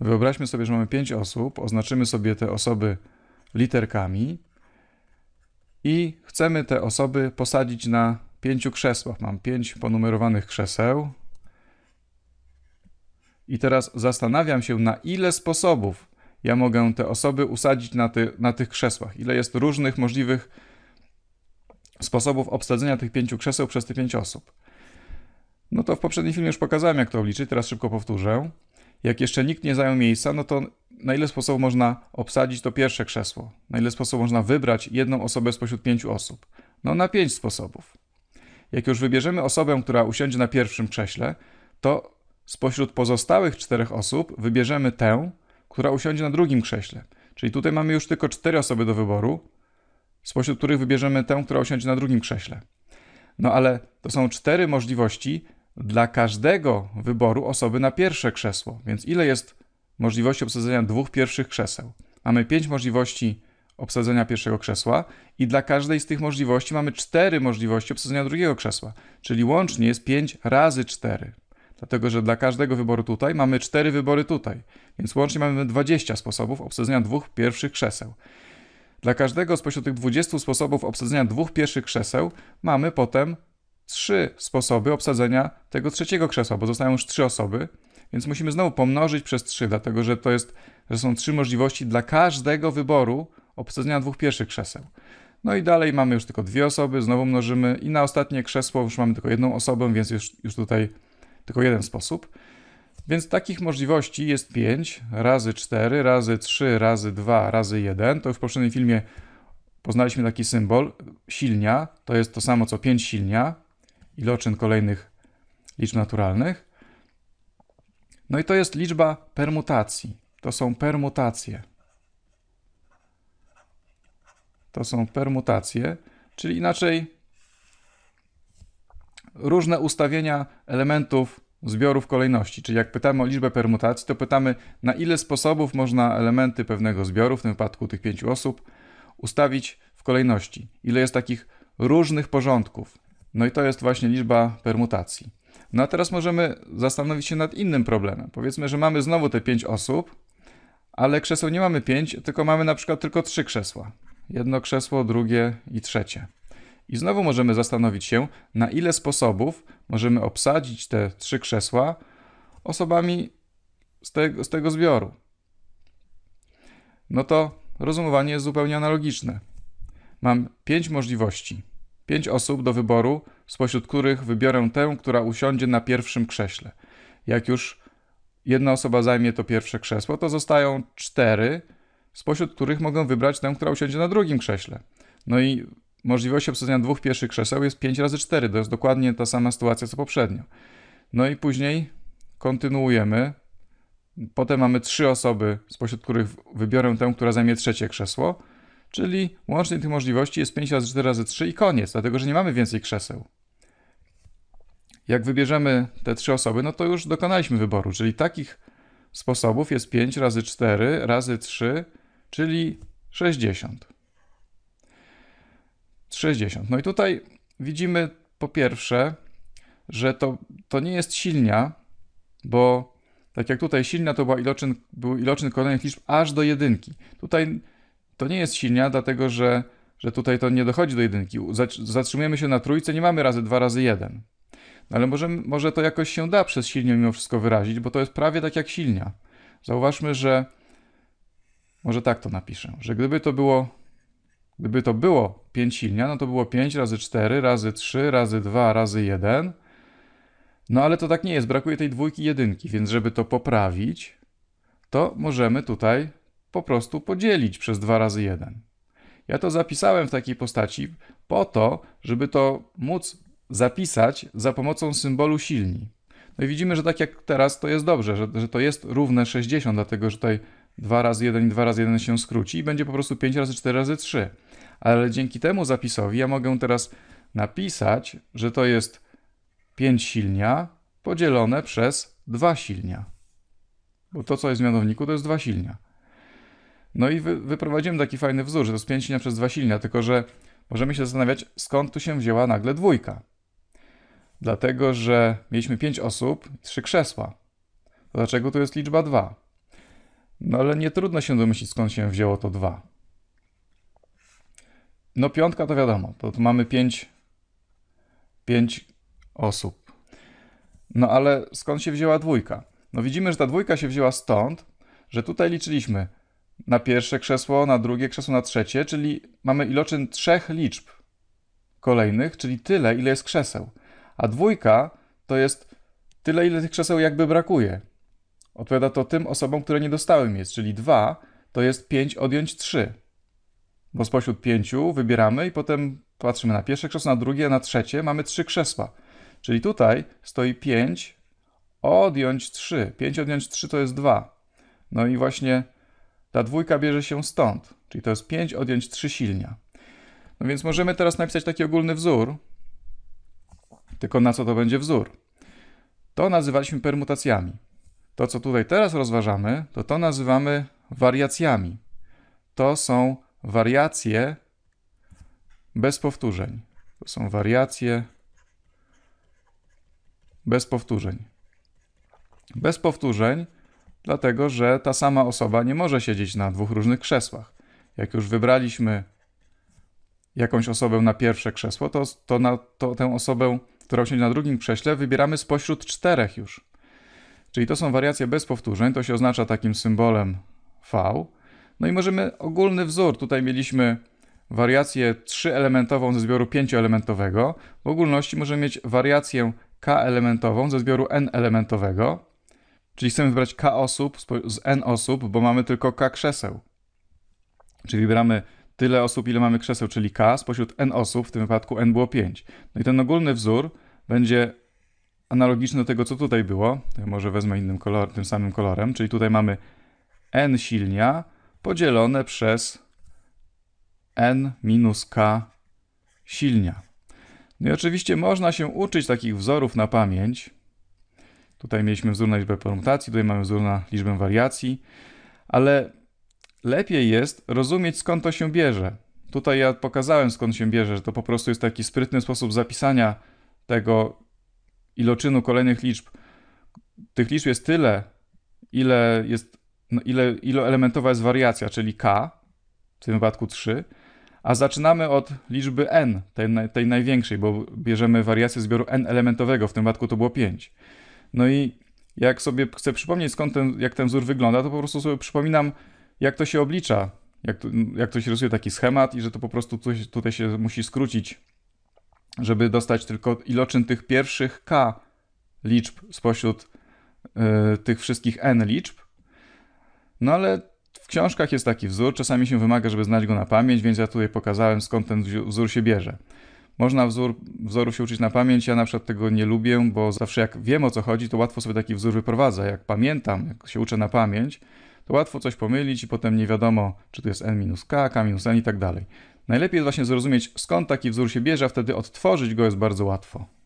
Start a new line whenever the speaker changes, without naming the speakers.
Wyobraźmy sobie, że mamy 5 osób, oznaczymy sobie te osoby literkami i chcemy te osoby posadzić na pięciu krzesłach. Mam 5 ponumerowanych krzeseł. I teraz zastanawiam się, na ile sposobów ja mogę te osoby usadzić na, ty, na tych krzesłach. Ile jest różnych możliwych sposobów obsadzenia tych pięciu krzeseł przez te pięć osób. No to w poprzednim filmie już pokazałem, jak to obliczyć, teraz szybko powtórzę jak jeszcze nikt nie zajął miejsca, no to na ile sposobów można obsadzić to pierwsze krzesło? Na ile sposobów można wybrać jedną osobę spośród pięciu osób? No na pięć sposobów. Jak już wybierzemy osobę, która usiądzie na pierwszym krześle, to spośród pozostałych czterech osób wybierzemy tę, która usiądzie na drugim krześle. Czyli tutaj mamy już tylko cztery osoby do wyboru, spośród których wybierzemy tę, która usiądzie na drugim krześle. No ale to są cztery możliwości, dla każdego wyboru osoby na pierwsze krzesło. Więc ile jest możliwości obsadzenia dwóch pierwszych krzeseł? Mamy pięć możliwości obsadzenia pierwszego krzesła i dla każdej z tych możliwości mamy cztery możliwości obsadzenia drugiego krzesła, czyli łącznie jest 5 razy 4. Dlatego, że dla każdego wyboru tutaj mamy cztery wybory tutaj, więc łącznie mamy 20 sposobów obsadzenia dwóch pierwszych krzeseł. Dla każdego spośród tych 20 sposobów obsadzenia dwóch pierwszych krzeseł mamy potem trzy sposoby obsadzenia tego trzeciego krzesła, bo zostają już trzy osoby, więc musimy znowu pomnożyć przez trzy, dlatego że to jest, że są trzy możliwości dla każdego wyboru obsadzenia dwóch pierwszych krzeseł. No i dalej mamy już tylko dwie osoby, znowu mnożymy i na ostatnie krzesło już mamy tylko jedną osobę, więc już, już tutaj tylko jeden sposób. Więc takich możliwości jest 5 razy 4, razy 3, razy 2, razy 1. To już w poprzednim filmie poznaliśmy taki symbol silnia. To jest to samo co 5 silnia, iloczyn kolejnych liczb naturalnych. No i to jest liczba permutacji. To są permutacje. To są permutacje, czyli inaczej różne ustawienia elementów zbiorów kolejności. Czyli jak pytamy o liczbę permutacji, to pytamy na ile sposobów można elementy pewnego zbioru, w tym wypadku tych pięciu osób, ustawić w kolejności. Ile jest takich różnych porządków. No i to jest właśnie liczba permutacji. No a teraz możemy zastanowić się nad innym problemem. Powiedzmy, że mamy znowu te 5 osób, ale krzesło nie mamy 5, tylko mamy na przykład tylko 3 krzesła. Jedno krzesło, drugie i trzecie. I znowu możemy zastanowić się, na ile sposobów możemy obsadzić te trzy krzesła osobami z tego, z tego zbioru. No to rozumowanie jest zupełnie analogiczne. Mam 5 możliwości. Pięć osób do wyboru, spośród których wybiorę tę, która usiądzie na pierwszym krześle. Jak już jedna osoba zajmie to pierwsze krzesło, to zostają cztery, spośród których mogę wybrać tę, która usiądzie na drugim krześle. No i możliwość obsadzenia dwóch pierwszych krzeseł jest 5 razy 4, to jest dokładnie ta sama sytuacja co poprzednio. No i później kontynuujemy. Potem mamy trzy osoby, spośród których wybiorę tę, która zajmie trzecie krzesło. Czyli łącznie tych możliwości jest 5 razy 4 razy 3 i koniec, dlatego że nie mamy więcej krzeseł. Jak wybierzemy te trzy osoby, no to już dokonaliśmy wyboru, czyli takich sposobów jest 5 razy 4 razy 3, czyli 60. 60. No i tutaj widzimy po pierwsze, że to, to nie jest silnia, bo tak jak tutaj silnia to była iloczyn, był iloczyn kolejnych liczb aż do jedynki. Tutaj to nie jest silnia, dlatego że, że tutaj to nie dochodzi do jedynki. Zatrzymujemy się na trójce, nie mamy razy dwa razy jeden. No ale może, może to jakoś się da przez silnię mimo wszystko wyrazić, bo to jest prawie tak jak silnia. Zauważmy, że może tak to napiszę, że gdyby to było gdyby to było 5 silnia, no to było 5 razy 4 razy 3 razy 2 razy 1. No ale to tak nie jest, brakuje tej dwójki jedynki, więc żeby to poprawić, to możemy tutaj po prostu podzielić przez 2 razy 1. Ja to zapisałem w takiej postaci po to, żeby to móc zapisać za pomocą symbolu silni. No i widzimy, że tak jak teraz to jest dobrze, że, że to jest równe 60, dlatego że tutaj 2 razy 1 i 2 razy 1 się skróci i będzie po prostu 5 razy 4 razy 3. Ale dzięki temu zapisowi ja mogę teraz napisać, że to jest 5 silnia podzielone przez 2 silnia. Bo to, co jest w mianowniku, to jest 2 silnia. No i wy, wyprowadziłem taki fajny wzór, że to jest 5 silnia przez 2 silnia, tylko że możemy się zastanawiać, skąd tu się wzięła nagle dwójka. Dlatego, że mieliśmy 5 osób, i 3 krzesła. To dlaczego tu jest liczba 2? No ale nie trudno się domyślić, skąd się wzięło to 2. No piątka to wiadomo, to, tu mamy pięć 5 osób. No ale skąd się wzięła dwójka? No widzimy, że ta dwójka się wzięła stąd, że tutaj liczyliśmy na pierwsze krzesło, na drugie krzesło, na trzecie, czyli mamy iloczyn trzech liczb kolejnych, czyli tyle, ile jest krzeseł. A dwójka to jest tyle, ile tych krzeseł jakby brakuje. Odpowiada to tym osobom, które nie dostały miejsc, czyli 2 to jest 5 odjąć 3. Bo spośród 5 wybieramy i potem patrzymy na pierwsze krzesło, na drugie, na trzecie, mamy 3 krzesła. Czyli tutaj stoi 5 odjąć 3. 5 odjąć 3 to jest 2. No i właśnie ta dwójka bierze się stąd, czyli to jest 5 odjąć 3 silnia. No więc możemy teraz napisać taki ogólny wzór, tylko na co to będzie wzór? To nazywaliśmy permutacjami. To, co tutaj teraz rozważamy, to to nazywamy wariacjami. To są wariacje bez powtórzeń. To są wariacje bez powtórzeń. Bez powtórzeń dlatego że ta sama osoba nie może siedzieć na dwóch różnych krzesłach. Jak już wybraliśmy jakąś osobę na pierwsze krzesło, to, to, na, to tę osobę, która siedzi na drugim krześle, wybieramy spośród czterech już. Czyli to są wariacje bez powtórzeń, to się oznacza takim symbolem V. No i możemy ogólny wzór. Tutaj mieliśmy wariację trzyelementową ze zbioru pięcioelementowego. W ogólności możemy mieć wariację k-elementową ze zbioru n-elementowego. Czyli chcemy wybrać k osób z n osób, bo mamy tylko k krzeseł. Czyli wybieramy tyle osób, ile mamy krzeseł, czyli k spośród n osób, w tym wypadku n było 5. No i ten ogólny wzór będzie analogiczny do tego, co tutaj było. Ja może wezmę innym kolor, tym samym kolorem, czyli tutaj mamy n silnia podzielone przez n minus k silnia. No i oczywiście można się uczyć takich wzorów na pamięć, Tutaj mieliśmy wzór na liczbę permutacji, tutaj mamy wzór na liczbę wariacji, ale lepiej jest rozumieć skąd to się bierze. Tutaj ja pokazałem skąd się bierze, że to po prostu jest taki sprytny sposób zapisania tego iloczynu kolejnych liczb. Tych liczb jest tyle, ile jest, no ile elementowa jest wariacja, czyli k, w tym wypadku 3, a zaczynamy od liczby n, tej, tej największej, bo bierzemy wariację zbioru n elementowego, w tym wypadku to było 5. No i jak sobie chcę przypomnieć, skąd ten, jak ten wzór wygląda, to po prostu sobie przypominam, jak to się oblicza, jak to, mm, jak to się rysuje taki schemat i że to po prostu tutaj, tutaj się musi skrócić, żeby dostać tylko iloczyn tych pierwszych k liczb spośród y, tych wszystkich n liczb. No ale w książkach jest taki wzór, czasami się wymaga, żeby znać go na pamięć, więc ja tutaj pokazałem skąd ten wzór się bierze. Można wzór, wzoru się uczyć na pamięć, ja na przykład tego nie lubię, bo zawsze jak wiem o co chodzi, to łatwo sobie taki wzór wyprowadza. Jak pamiętam, jak się uczę na pamięć, to łatwo coś pomylić i potem nie wiadomo, czy to jest n-k, k-n i tak dalej. Najlepiej jest właśnie zrozumieć, skąd taki wzór się bierze, a wtedy odtworzyć go jest bardzo łatwo.